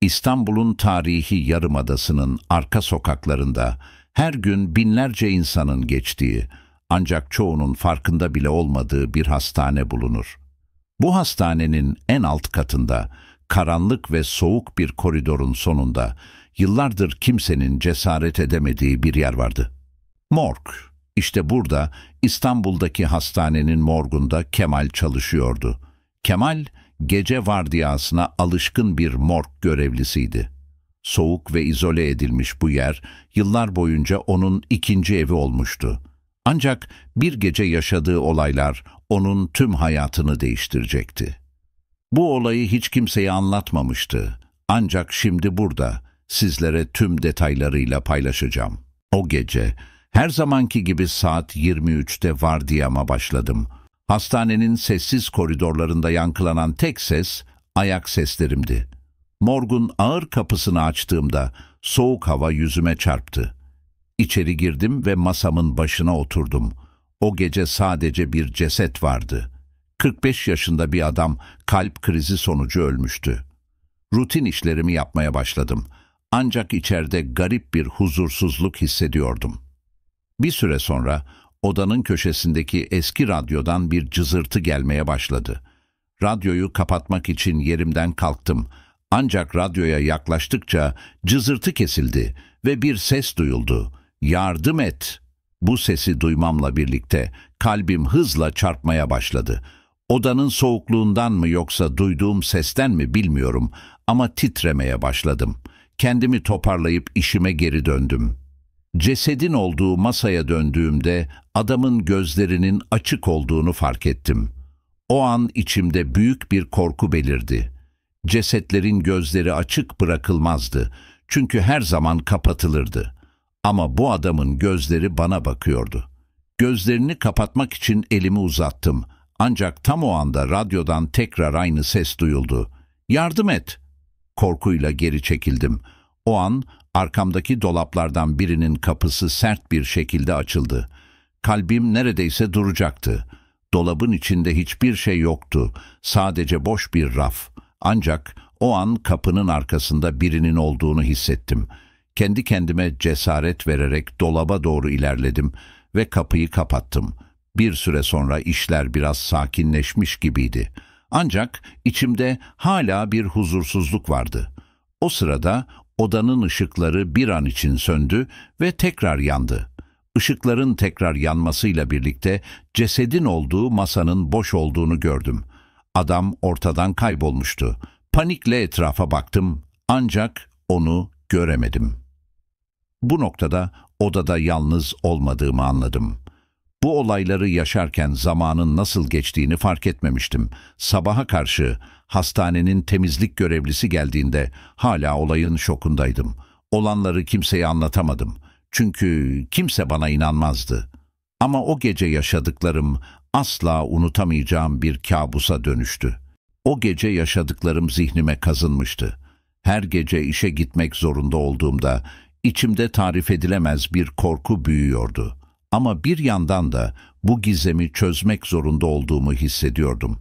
İstanbul'un tarihi yarımadasının arka sokaklarında her gün binlerce insanın geçtiği ancak çoğunun farkında bile olmadığı bir hastane bulunur. Bu hastanenin en alt katında, karanlık ve soğuk bir koridorun sonunda yıllardır kimsenin cesaret edemediği bir yer vardı. Morg. İşte burada İstanbul'daki hastanenin morgunda Kemal çalışıyordu. Kemal, gece vardiyasına alışkın bir morg görevlisiydi. Soğuk ve izole edilmiş bu yer, yıllar boyunca onun ikinci evi olmuştu. Ancak bir gece yaşadığı olaylar onun tüm hayatını değiştirecekti. Bu olayı hiç kimseye anlatmamıştı. Ancak şimdi burada sizlere tüm detaylarıyla paylaşacağım. O gece her zamanki gibi saat 23'te vardiyama başladım. Hastanenin sessiz koridorlarında yankılanan tek ses ayak seslerimdi. Morgun ağır kapısını açtığımda soğuk hava yüzüme çarptı. İçeri girdim ve masamın başına oturdum. O gece sadece bir ceset vardı. 45 yaşında bir adam kalp krizi sonucu ölmüştü. Rutin işlerimi yapmaya başladım. Ancak içeride garip bir huzursuzluk hissediyordum. Bir süre sonra odanın köşesindeki eski radyodan bir cızırtı gelmeye başladı. Radyoyu kapatmak için yerimden kalktım. Ancak radyoya yaklaştıkça cızırtı kesildi ve bir ses duyuldu. ''Yardım et!'' Bu sesi duymamla birlikte kalbim hızla çarpmaya başladı. Odanın soğukluğundan mı yoksa duyduğum sesten mi bilmiyorum ama titremeye başladım. Kendimi toparlayıp işime geri döndüm.'' Cesedin olduğu masaya döndüğümde adamın gözlerinin açık olduğunu fark ettim. O an içimde büyük bir korku belirdi. Cesetlerin gözleri açık bırakılmazdı. Çünkü her zaman kapatılırdı. Ama bu adamın gözleri bana bakıyordu. Gözlerini kapatmak için elimi uzattım. Ancak tam o anda radyodan tekrar aynı ses duyuldu. ''Yardım et!'' Korkuyla geri çekildim. O an Arkamdaki dolaplardan birinin kapısı sert bir şekilde açıldı. Kalbim neredeyse duracaktı. Dolabın içinde hiçbir şey yoktu. Sadece boş bir raf. Ancak o an kapının arkasında birinin olduğunu hissettim. Kendi kendime cesaret vererek dolaba doğru ilerledim ve kapıyı kapattım. Bir süre sonra işler biraz sakinleşmiş gibiydi. Ancak içimde hala bir huzursuzluk vardı. O sırada Odanın ışıkları bir an için söndü ve tekrar yandı. Işıkların tekrar yanmasıyla birlikte cesedin olduğu masanın boş olduğunu gördüm. Adam ortadan kaybolmuştu. Panikle etrafa baktım ancak onu göremedim. Bu noktada odada yalnız olmadığımı anladım. Bu olayları yaşarken zamanın nasıl geçtiğini fark etmemiştim. Sabaha karşı hastanenin temizlik görevlisi geldiğinde hala olayın şokundaydım. Olanları kimseye anlatamadım. Çünkü kimse bana inanmazdı. Ama o gece yaşadıklarım asla unutamayacağım bir kabusa dönüştü. O gece yaşadıklarım zihnime kazınmıştı. Her gece işe gitmek zorunda olduğumda içimde tarif edilemez bir korku büyüyordu.'' Ama bir yandan da bu gizemi çözmek zorunda olduğumu hissediyordum.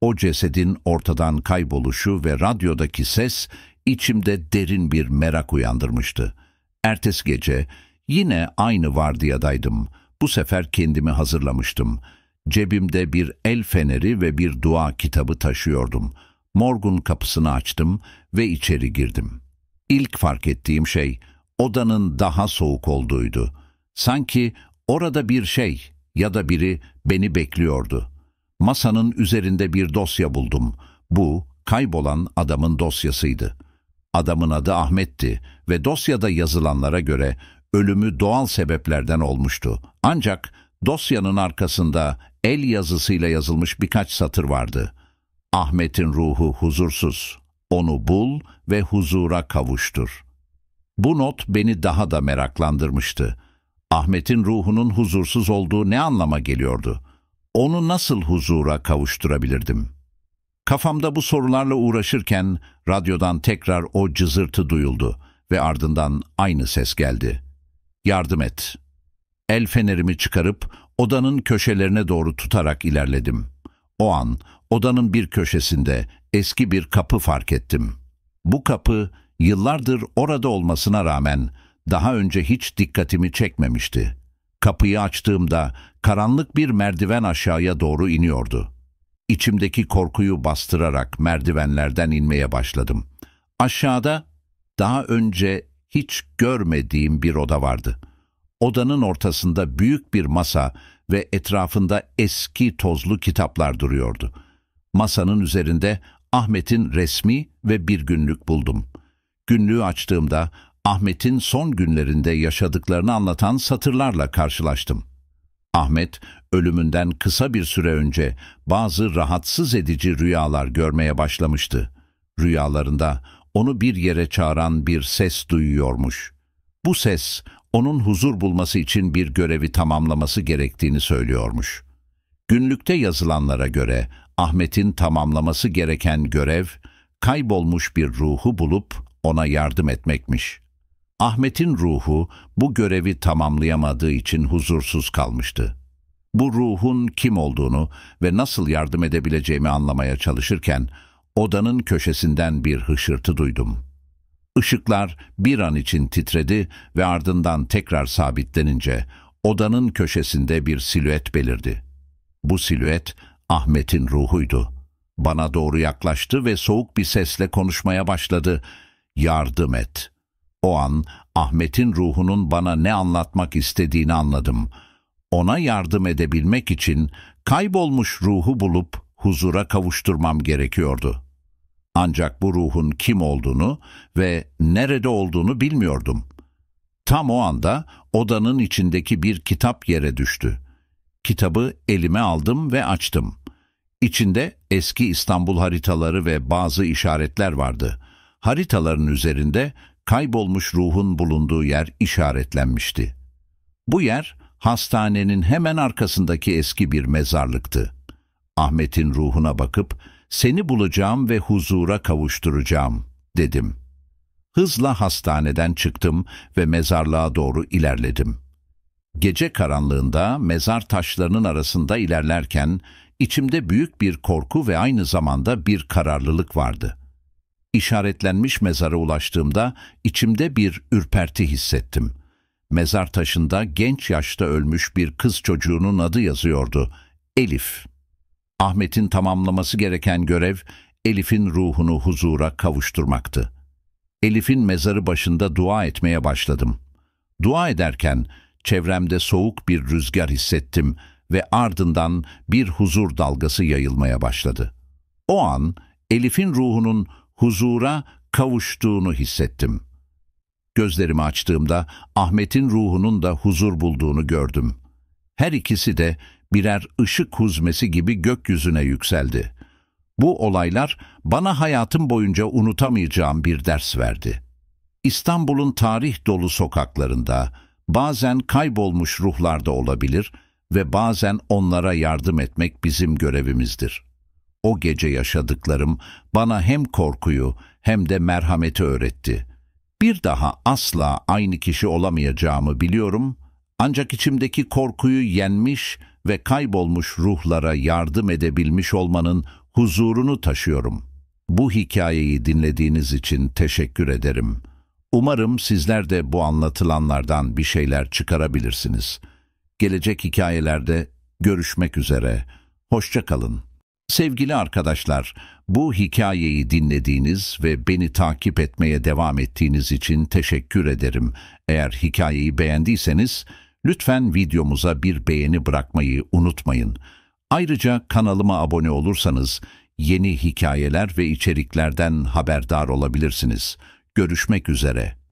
O cesedin ortadan kayboluşu ve radyodaki ses içimde derin bir merak uyandırmıştı. Ertesi gece yine aynı vardiyadaydım. Bu sefer kendimi hazırlamıştım. Cebimde bir el feneri ve bir dua kitabı taşıyordum. Morgun kapısını açtım ve içeri girdim. İlk fark ettiğim şey odanın daha soğuk olduğuydu. Sanki Orada bir şey ya da biri beni bekliyordu. Masanın üzerinde bir dosya buldum. Bu kaybolan adamın dosyasıydı. Adamın adı Ahmet'ti ve dosyada yazılanlara göre ölümü doğal sebeplerden olmuştu. Ancak dosyanın arkasında el yazısıyla yazılmış birkaç satır vardı. Ahmet'in ruhu huzursuz. Onu bul ve huzura kavuştur. Bu not beni daha da meraklandırmıştı. Ahmet'in ruhunun huzursuz olduğu ne anlama geliyordu? Onu nasıl huzura kavuşturabilirdim? Kafamda bu sorularla uğraşırken radyodan tekrar o cızırtı duyuldu ve ardından aynı ses geldi. Yardım et. El fenerimi çıkarıp odanın köşelerine doğru tutarak ilerledim. O an odanın bir köşesinde eski bir kapı fark ettim. Bu kapı yıllardır orada olmasına rağmen daha önce hiç dikkatimi çekmemişti. Kapıyı açtığımda karanlık bir merdiven aşağıya doğru iniyordu. İçimdeki korkuyu bastırarak merdivenlerden inmeye başladım. Aşağıda daha önce hiç görmediğim bir oda vardı. Odanın ortasında büyük bir masa ve etrafında eski tozlu kitaplar duruyordu. Masanın üzerinde Ahmet'in resmi ve bir günlük buldum. Günlüğü açtığımda Ahmet'in son günlerinde yaşadıklarını anlatan satırlarla karşılaştım. Ahmet, ölümünden kısa bir süre önce bazı rahatsız edici rüyalar görmeye başlamıştı. Rüyalarında onu bir yere çağıran bir ses duyuyormuş. Bu ses, onun huzur bulması için bir görevi tamamlaması gerektiğini söylüyormuş. Günlükte yazılanlara göre Ahmet'in tamamlaması gereken görev, kaybolmuş bir ruhu bulup ona yardım etmekmiş.'' Ahmet'in ruhu bu görevi tamamlayamadığı için huzursuz kalmıştı. Bu ruhun kim olduğunu ve nasıl yardım edebileceğimi anlamaya çalışırken odanın köşesinden bir hışırtı duydum. Işıklar bir an için titredi ve ardından tekrar sabitlenince odanın köşesinde bir silüet belirdi. Bu silüet Ahmet'in ruhuydu. Bana doğru yaklaştı ve soğuk bir sesle konuşmaya başladı. ''Yardım et.'' O an Ahmet'in ruhunun bana ne anlatmak istediğini anladım. Ona yardım edebilmek için kaybolmuş ruhu bulup huzura kavuşturmam gerekiyordu. Ancak bu ruhun kim olduğunu ve nerede olduğunu bilmiyordum. Tam o anda odanın içindeki bir kitap yere düştü. Kitabı elime aldım ve açtım. İçinde eski İstanbul haritaları ve bazı işaretler vardı. Haritaların üzerinde kaybolmuş ruhun bulunduğu yer işaretlenmişti. Bu yer hastanenin hemen arkasındaki eski bir mezarlıktı. Ahmet'in ruhuna bakıp seni bulacağım ve huzura kavuşturacağım dedim. Hızla hastaneden çıktım ve mezarlığa doğru ilerledim. Gece karanlığında mezar taşlarının arasında ilerlerken içimde büyük bir korku ve aynı zamanda bir kararlılık vardı.'' İşaretlenmiş mezara ulaştığımda içimde bir ürperti hissettim. Mezar taşında genç yaşta ölmüş bir kız çocuğunun adı yazıyordu. Elif. Ahmet'in tamamlaması gereken görev Elif'in ruhunu huzura kavuşturmaktı. Elif'in mezarı başında dua etmeye başladım. Dua ederken çevremde soğuk bir rüzgar hissettim ve ardından bir huzur dalgası yayılmaya başladı. O an Elif'in ruhunun huzura kavuştuğunu hissettim. Gözlerimi açtığımda Ahmet'in ruhunun da huzur bulduğunu gördüm. Her ikisi de birer ışık huzmesi gibi gökyüzüne yükseldi. Bu olaylar bana hayatım boyunca unutamayacağım bir ders verdi. İstanbul'un tarih dolu sokaklarında bazen kaybolmuş ruhlarda olabilir ve bazen onlara yardım etmek bizim görevimizdir.'' O gece yaşadıklarım bana hem korkuyu hem de merhameti öğretti. Bir daha asla aynı kişi olamayacağımı biliyorum ancak içimdeki korkuyu yenmiş ve kaybolmuş ruhlara yardım edebilmiş olmanın huzurunu taşıyorum. Bu hikayeyi dinlediğiniz için teşekkür ederim. Umarım sizler de bu anlatılanlardan bir şeyler çıkarabilirsiniz. Gelecek hikayelerde görüşmek üzere. Hoşça kalın. Sevgili arkadaşlar, bu hikayeyi dinlediğiniz ve beni takip etmeye devam ettiğiniz için teşekkür ederim. Eğer hikayeyi beğendiyseniz lütfen videomuza bir beğeni bırakmayı unutmayın. Ayrıca kanalıma abone olursanız yeni hikayeler ve içeriklerden haberdar olabilirsiniz. Görüşmek üzere.